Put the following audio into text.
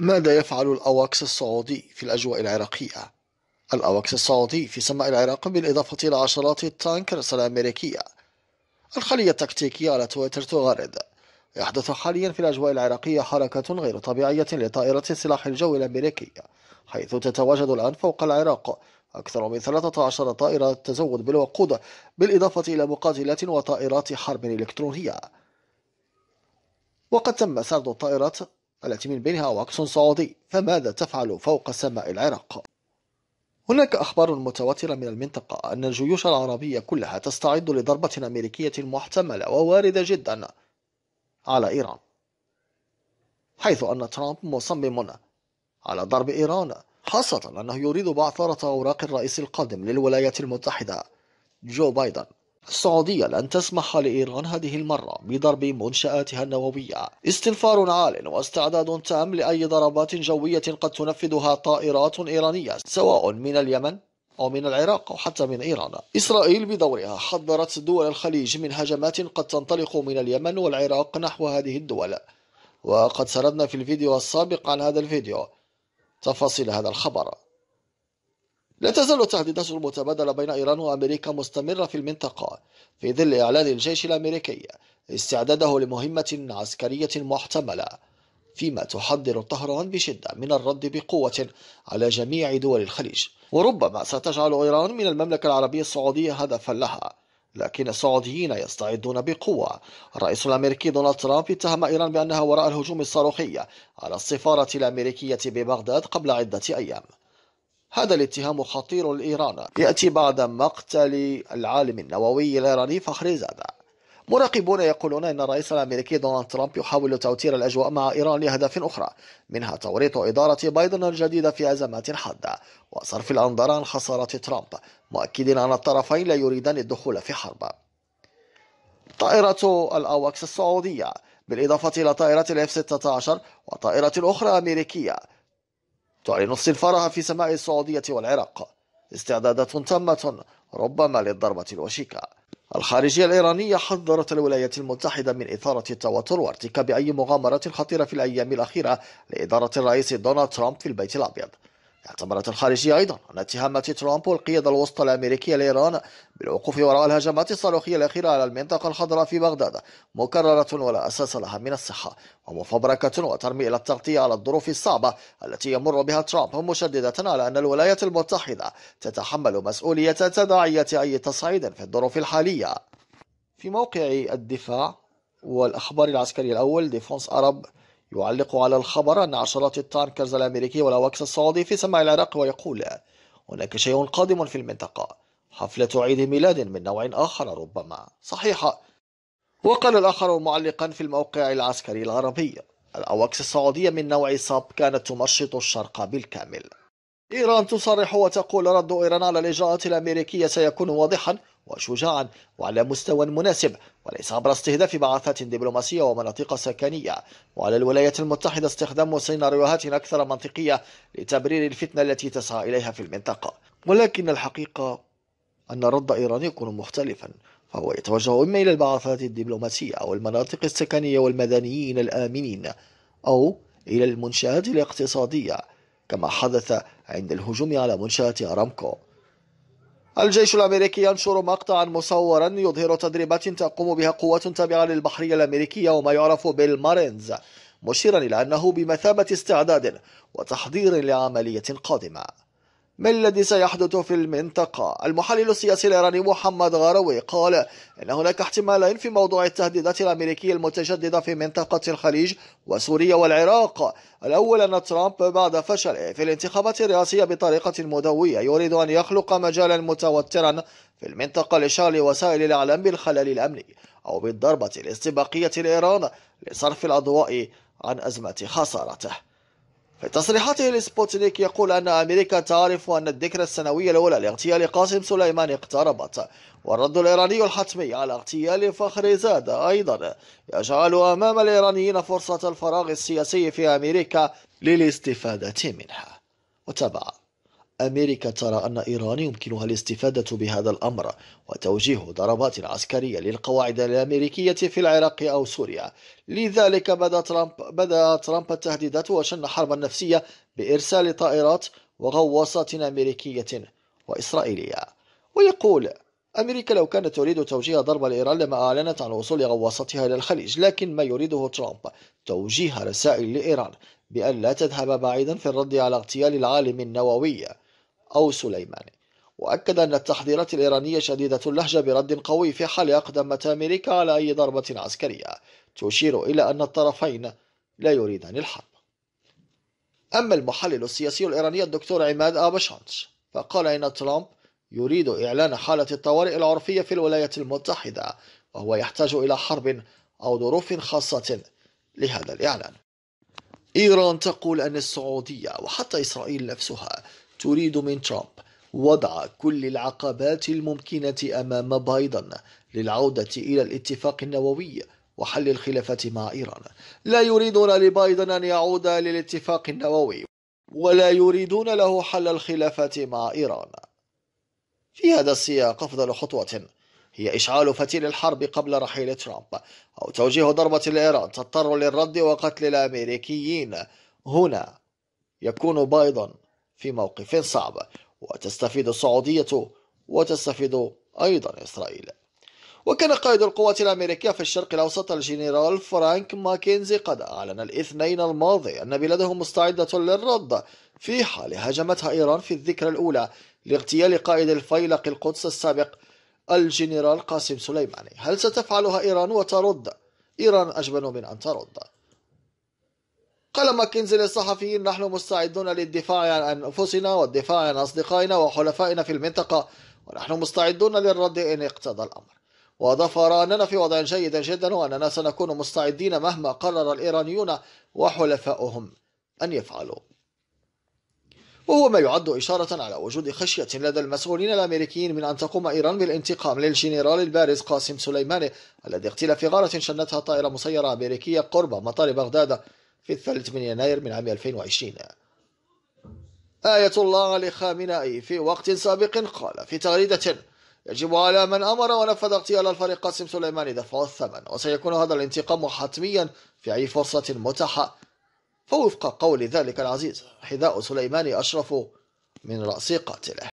ماذا يفعل الأواكس السعودي في الأجواء العراقية؟ الأواكس السعودي في سماء العراق بالإضافة إلى عشرات التانكرز الأمريكية الخلية التكتيكية على تويتر تغرد يحدث حاليا في الأجواء العراقية حركة غير طبيعية لطائرة سلاح الجو الأمريكي حيث تتواجد الآن فوق العراق أكثر من 13 طائرة تزود بالوقود بالإضافة إلى مقاتلات وطائرات حرب إلكترونية وقد تم سرد الطائرات التي من بينها وقت سعودي فماذا تفعل فوق سماء العراق؟ هناك أخبار متواترة من المنطقة أن الجيوش العربية كلها تستعد لضربة أمريكية محتملة وواردة جدا على إيران حيث أن ترامب مصمم على ضرب إيران خاصة أنه يريد بعثرة أوراق الرئيس القادم للولايات المتحدة جو بايدن السعودية لن تسمح لإيران هذه المرة بضرب منشآتها النووية استنفار عال واستعداد تام لأي ضربات جوية قد تنفذها طائرات إيرانية سواء من اليمن أو من العراق أو حتى من إيران إسرائيل بدورها حذرت دول الخليج من هجمات قد تنطلق من اليمن والعراق نحو هذه الدول وقد سردنا في الفيديو السابق عن هذا الفيديو تفاصيل هذا الخبر لا تزال التهديدات المتبادلة بين إيران وأمريكا مستمرة في المنطقة في ظل إعلان الجيش الأمريكي استعداده لمهمة عسكرية محتملة فيما تحذر طهران بشدة من الرد بقوة على جميع دول الخليج وربما ستجعل إيران من المملكة العربية السعودية هدفا لها لكن السعوديين يستعدون بقوة الرئيس الأمريكي دونالد ترامب اتهم إيران بأنها وراء الهجوم الصاروخي على السفارة الأمريكية ببغداد قبل عدة أيام هذا الاتهام خطير لإيران يأتي بعد مقتل العالم النووي الإيراني فخري زاده مراقبون يقولون أن الرئيس الأمريكي دونالد ترامب يحاول توتير الأجواء مع إيران لأهداف أخرى منها توريط إدارة بايدن الجديدة في أزمات حادة وصرف الأنظار عن خسارة ترامب مؤكدين أن الطرفين لا يريدان الدخول في حرب طائرة الأواكس السعودية بالإضافة إلى طائرة الاف 16 وطائرة أخرى أمريكية تعلن السفاره في سماء السعودية والعراق استعدادات تامة ربما للضربة الوشيكة الخارجية الإيرانية حذرت الولايات المتحدة من إثارة التوتر وارتكاب أي مغامرة خطيرة في الأيام الأخيرة لإدارة الرئيس دونالد ترامب في البيت الأبيض اعتبرت الخارجية أيضا أن اتهامات ترامب والقيادة الوسطى الأمريكية لإيران بالوقوف وراء الهجمات الصاروخية الأخيرة على المنطقة الخضراء في بغداد مكررة ولا أساس لها من الصحة ومفبركة وترمي إلى التغطية على الظروف الصعبة التي يمر بها ترامب مشددة على أن الولايات المتحدة تتحمل مسؤولية تداعية أي تصعيد في الظروف الحالية في موقع الدفاع والأخبار العسكري الأول ديفونس أرب يعلق على الخبر أن عشرات التانكرز الأمريكي والأواكس السعودي في سماء العراق ويقول هناك شيء قادم في المنطقة حفلة عيد ميلاد من نوع آخر ربما صحيحة وقال الآخر معلقا في الموقع العسكري العربي الأواكس السعودية من نوع ساب كانت تمشط الشرق بالكامل إيران تصرح وتقول رد إيران على الإجراءات الأمريكية سيكون واضحا وشجاعا وعلى مستوى مناسب وليس عبر استهداف بعثات دبلوماسية ومناطق سكنية وعلى الولايات المتحدة استخدام سيناريوهات أكثر منطقية لتبرير الفتنة التي تسعى إليها في المنطقة ولكن الحقيقة أن الرد إيران يكون مختلفا فهو يتوجه إما إلى البعثات الدبلوماسية أو المناطق السكنية والمدنيين الآمنين أو إلى المنشآت الاقتصادية كما حدث عند الهجوم على منشأة أرامكو الجيش الأمريكي ينشر مقطعا مصورا يظهر تدريبات تقوم بها قوات تابعة للبحرية الأمريكية وما يعرف بالمارينز مشيرا إلى أنه بمثابة استعداد وتحضير لعملية قادمة ما الذي سيحدث في المنطقة؟ المحلل السياسي الإيراني محمد غروي قال إن هناك احتمالين في موضوع التهديدات الأمريكية المتجددة في منطقة الخليج وسوريا والعراق الأول أن ترامب بعد فشله في الانتخابات الرئاسية بطريقة مدوية يريد أن يخلق مجالا متوترا في المنطقة لشغل وسائل الإعلام بالخلل الأمني أو بالضربة الاستباقية لإيران لصرف الأضواء عن أزمة خسارته في تصريحاته لسبوتنيك يقول أن أمريكا تعرف أن الذكرى السنوية الأولى لاغتيال قاسم سليمان اقتربت والرد الإيراني الحتمي على اغتيال فخر زاد أيضا يجعل أمام الإيرانيين فرصة الفراغ السياسي في أمريكا للاستفادة منها وتابع أمريكا ترى أن إيران يمكنها الاستفادة بهذا الأمر وتوجيه ضربات عسكرية للقواعد الأمريكية في العراق أو سوريا لذلك بدا ترامب, بدا ترامب التهديدات وشن حربا نفسية بإرسال طائرات وغواصات أمريكية وإسرائيلية ويقول أمريكا لو كانت تريد توجيه ضربة لإيران لما أعلنت عن وصول غواصاتها إلى الخليج لكن ما يريده ترامب توجيه رسائل لإيران بأن لا تذهب بعيدا في الرد على اغتيال العالم النووي أو سليماني وأكد أن التحذيرات الإيرانية شديدة اللهجة برد قوي في حال أقدمت أمريكا على أي ضربة عسكرية تشير إلى أن الطرفين لا يريدان الحرب أما المحلل السياسي الإيراني الدكتور عماد أباشانش فقال إن ترامب يريد إعلان حالة الطوارئ العرفية في الولايات المتحدة وهو يحتاج إلى حرب أو ظروف خاصة لهذا الإعلان إيران تقول أن السعودية وحتى إسرائيل نفسها تريد من ترامب وضع كل العقبات الممكنة أمام بايدن للعودة إلى الاتفاق النووي وحل الخلافات مع إيران لا يريدون لبايدن أن يعود للاتفاق النووي ولا يريدون له حل الخلافات مع إيران في هذا السياق أفضل خطوة هي إشعال فتيل الحرب قبل رحيل ترامب أو توجيه ضربة لإيران تضطر للرد وقتل الأمريكيين هنا يكون بايدن في موقف صعب وتستفيد السعودية وتستفيد أيضا إسرائيل وكان قائد القوات الأمريكية في الشرق الأوسط الجنرال فرانك ماكنزي قد أعلن الاثنين الماضي أن بلاده مستعدة للرد في حال هاجمتها إيران في الذكرى الأولى لاغتيال قائد الفيلق القدس السابق الجنرال قاسم سليماني هل ستفعلها إيران وترد؟ إيران أجبن من أن ترد قال ماكنزي للصحفيين نحن مستعدون للدفاع عن أنفسنا والدفاع عن أصدقائنا وحلفائنا في المنطقة ونحن مستعدون للرد إن اقتضى الأمر وأضاف أننا في وضع جيد جدا وأننا سنكون مستعدين مهما قرر الإيرانيون وحلفائهم أن يفعلوا وهو ما يعد إشارة على وجود خشية لدى المسؤولين الأمريكيين من أن تقوم إيران بالانتقام للجنرال البارز قاسم سليماني الذي اغتيل في غارة شنتها طائرة مسيرة أمريكية قرب مطار بغداد في الثالث من يناير من عام 2020 آية الله لخامنائي في وقت سابق قال في تغريدة يجب على من أمر ونفذ اغتيال الفريق قاسم سليماني دفع الثمن وسيكون هذا الانتقام حتميا في أي فرصة متاحة فوفق قول ذلك العزيز حذاء سليماني أشرف من رأس قاتله